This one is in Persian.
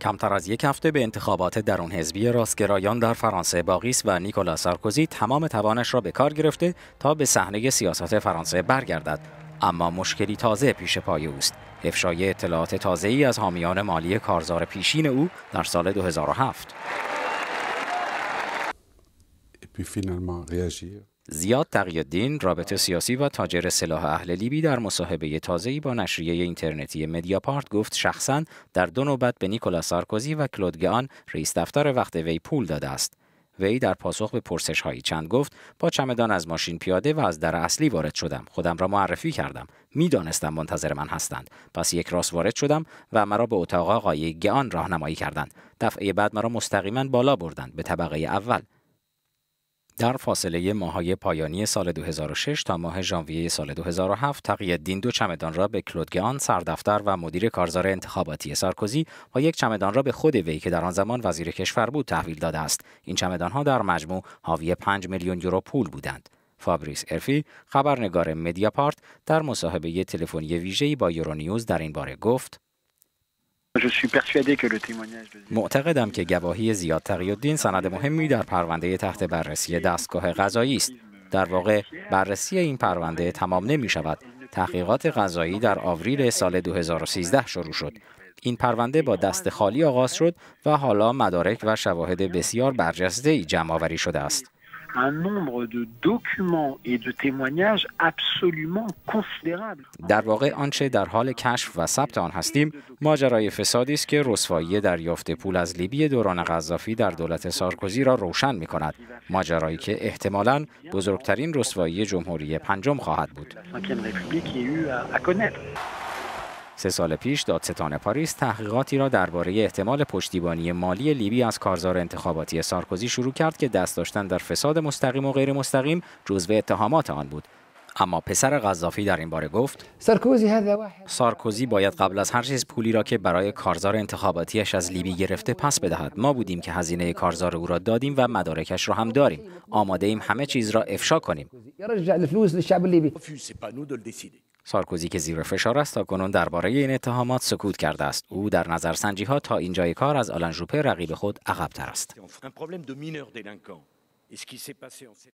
کمتر از یک هفته به انتخابات درون حزبی راستگرایان در فرانسه است و نیکولا سارکوزی تمام توانش را به کار گرفته تا به صحنه سیاست فرانسه برگردد اما مشکلی تازه پیش پای اوست افشای اطلاعات تازه ای از حامیان مالی کارزار پیشین او در سال 2007 زیاد تقیالدین رابطه سیاسی و تاجر سلاح اهل لیبی در مصاحبه تازه‌ای با نشریه اینترنتی مدیاپارت گفت شخصا در دو نوبت به نیکولا سارکوزی و کلود گان رئیس دفتر وقت وی پول داده است وی در پاسخ به پرسش هایی چند گفت با چمدان از ماشین پیاده و از در اصلی وارد شدم خودم را معرفی کردم میدانستم منتظر من هستند پس یک راست وارد شدم و مرا به اتاق آقای گان راهنمایی کردند دفعه بعد مرا مستقیما بالا بردند به طبقه اول در فاصله ماهای پایانی سال 2006 تا ماه ژانویه سال 2007 دین دو چمدان را به کلود گان سردفتر و مدیر کارزار انتخاباتی سارکوزی و یک چمدان را به خود وی که در آن زمان وزیر کشور بود تحویل داده است این چمدان ها در مجموع حاوی 5 میلیون یورو پول بودند فابریس ارفی خبرنگار مدیاپارت در مصاحبه تلفنی ویژه‌ای با یورونیوز در این باره گفت معتقدم که گواهی زیاد دین سند مهمی در پرونده تحت بررسی دستگاه غذایی است. در واقع بررسی این پرونده تمام نمی شود. تحقیقات غذایی در آوریل سال 2013 شروع شد. این پرونده با دست خالی آغاز شد و حالا مدارک و شواهد بسیار برجسته ای جمع آوری شده است. un nombre de documents et de témoignages absolument در واقع آنچه در حال کشف و ثبت آن هستیم ماجرای فسادی است که رسوایی دریافت پول از لیبی دوران قذافی در دولت سارکوزی را روشن می کند ماجرایی که احتمالاً بزرگترین رسوایی جمهوری پنجم خواهد بود. سه سال پیش دادستان پاریس تحقیقاتی را درباره احتمال پشتیبانی مالی لیبی از کارزار انتخاباتی سارکوزی شروع کرد که دست داشتن در فساد مستقیم و غیر مستقیم جزو اتهامات آن بود اما پسر قذافی در این باره گفت سارکوزی باید قبل از هر چیز پولی را که برای کارزار انتخاباتیش از لیبی گرفته پس بدهد ما بودیم که هزینه کارزار او را دادیم و مدارکش را هم داریم آماده ایم همه چیز را افشا کنیم سارکوزی که زیر فشار است تا کنون درباره این اتهامات سکوت کرده است او در سنجی ها تا اینجای کار از آلن ژوپه رقیب خود عقبتر است